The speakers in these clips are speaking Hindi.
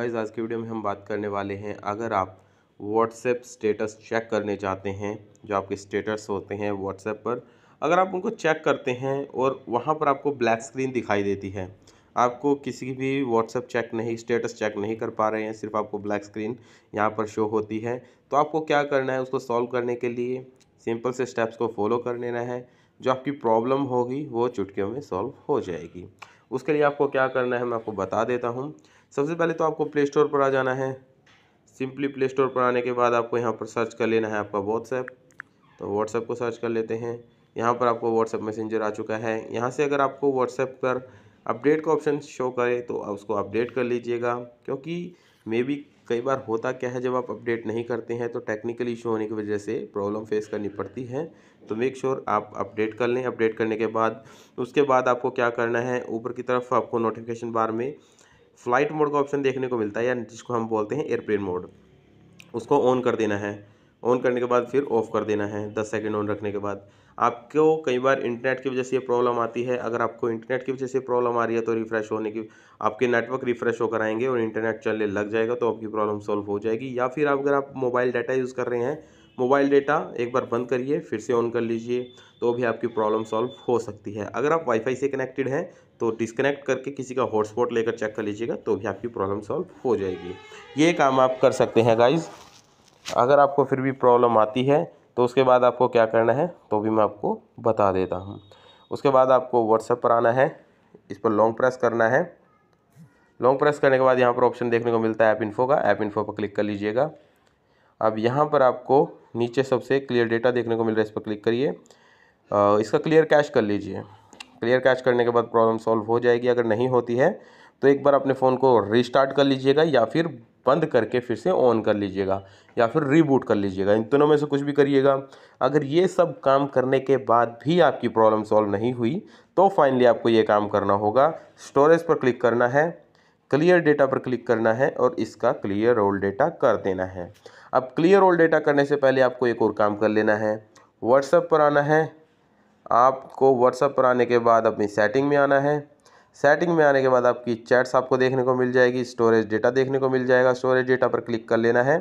गाइस आज के वीडियो में हम बात करने वाले हैं अगर आप व्हाट्सएप स्टेटस चेक करने चाहते हैं जो आपके स्टेटस होते हैं व्हाट्सएप पर अगर आप उनको चेक करते हैं और वहाँ पर आपको ब्लैक स्क्रीन दिखाई देती है आपको किसी भी व्हाट्सएप चेक नहीं स्टेटस चेक नहीं कर पा रहे हैं सिर्फ आपको ब्लैक स्क्रीन यहाँ पर शो होती है तो आपको क्या करना है उसको सॉल्व करने के लिए सिंपल से स्टेप्स को फॉलो कर लेना है जो आपकी प्रॉब्लम होगी वो चुटकियों में सॉल्व हो जाएगी उसके लिए आपको क्या करना है मैं आपको बता देता हूँ सबसे पहले तो आपको प्ले स्टोर पर आ जाना है सिंपली प्ले स्टोर पर आने के बाद आपको यहाँ पर सर्च कर लेना है आपका व्हाट्सएप तो व्हाट्सएप को सर्च कर लेते हैं यहाँ पर आपको व्हाट्सएप मैसेंजर आ चुका है यहाँ से अगर आपको व्हाट्सएप पर अपडेट का ऑप्शन शो करे तो उसको अपडेट कर लीजिएगा क्योंकि मे बी कई बार होता क्या है जब आप अपडेट नहीं करते हैं तो टेक्निकल इशू होने की वजह से प्रॉब्लम फेस करनी पड़ती है तो मेक श्योर sure आप अपडेट कर लें अपडेट करने के बाद उसके बाद आपको क्या करना है ऊपर की तरफ आपको नोटिफिकेशन बार में फ़्लाइट मोड का ऑप्शन देखने को मिलता है या जिसको हम बोलते हैं एयरप्लेन मोड उसको ऑन कर देना है ऑन करने के बाद फिर ऑफ़ कर देना है दस सेकेंड ऑन रखने के बाद आपको कई बार इंटरनेट की वजह से ये प्रॉब्लम आती है अगर आपको इंटरनेट की वजह से प्रॉब्लम आ रही है तो रिफ़्रेश होने की आपके नेटवर्क रिफ़्रेश होकर आएंगे और इंटरनेट चलने लग जाएगा तो आपकी प्रॉब्लम सॉल्व हो जाएगी या फिर अगर आप मोबाइल डाटा यूज़ कर रहे हैं मोबाइल डाटा एक बार बंद करिए फिर से ऑन कर लीजिए तो भी आपकी प्रॉब्लम सॉल्व हो सकती है अगर आप वाईफाई से कनेक्टेड हैं तो डिस्कनेक्ट करके किसी का हॉटस्पॉट लेकर चेक कर लीजिएगा तो भी आपकी प्रॉब्लम सॉल्व हो जाएगी ये काम आप कर सकते हैं गाइज़ अगर आपको फिर भी प्रॉब्लम आती है तो उसके बाद आपको क्या करना है तो भी मैं आपको बता देता हूँ उसके बाद आपको व्हाट्सएप पर आना है इस पर लॉन्ग प्रेस करना है लॉन्ग प्रेस करने के बाद यहाँ पर ऑप्शन देखने को मिलता है ऐप इन्फो का ऐप इन्फो पर क्लिक कर लीजिएगा अब यहाँ पर आपको नीचे सबसे क्लियर डेटा देखने को मिल रहा है इस पर क्लिक करिए इसका क्लियर कैश कर लीजिए क्लियर कैश करने के बाद प्रॉब्लम सॉल्व हो जाएगी अगर नहीं होती है तो एक बार अपने फ़ोन को रिस्टार्ट कर लीजिएगा या फिर बंद करके फिर से ऑन कर लीजिएगा या फिर रीबूट कर लीजिएगा इन दोनों में से कुछ भी करिएगा अगर ये सब काम करने के बाद भी आपकी प्रॉब्लम सॉल्व नहीं हुई तो फाइनली आपको ये काम करना होगा स्टोरेज पर क्लिक करना है क्लियर डेटा पर क्लिक करना है और इसका क्लियर ओल्ड डेटा कर देना है अब क्लियर ओल्ड डेटा करने से पहले आपको एक और काम कर लेना है व्हाट्सएप पर आना है आपको व्हाट्सएप पर आने के बाद अपनी सेटिंग में आना है सेटिंग में आने के बाद आपकी चैट्स आपको देखने को मिल जाएगी स्टोरेज डेटा देखने को मिल जाएगा स्टोरेज डेटा पर क्लिक कर लेना है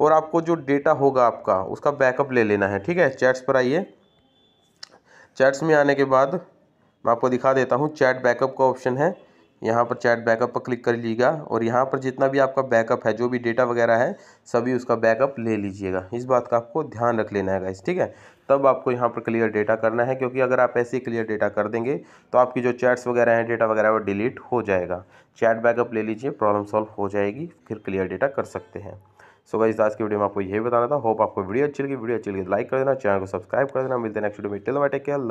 और आपको जो डेटा होगा आपका उसका बैकअप ले लेना है ठीक है चैट्स पर आइए चैट्स में आने के बाद मैं आपको दिखा देता हूँ चैट बैकअप का ऑप्शन है यहाँ पर चैट बैकअप पर क्लिक कर लीजिएगा और यहाँ पर जितना भी आपका बैकअप है जो भी डेटा वगैरह है सभी उसका बैकअप ले लीजिएगा इस बात का आपको ध्यान रख लेना है गाइस ठीक है तब आपको यहाँ पर क्लियर डेटा करना है क्योंकि अगर आप ऐसे क्लियर डेटा कर देंगे तो आपकी जो चैट्स वगैरह हैं डेटा वगैरह वो डिलीट हो जाएगा चैट बैकअप ले लीजिए प्रॉब्लम सॉल्व हो जाएगी फिर क्लियर डेटा कर सकते हैं सो गाइस आज की वीडियो में आपको यही बताना था होप आपको वीडियो अच्छी लगी वीडियो अच्छी लगी लाइक तो कर देना चैनल को सब्सक्राइब कर देना मिलते हैं नेक्स्ट वीडियो में टिल टेक केयर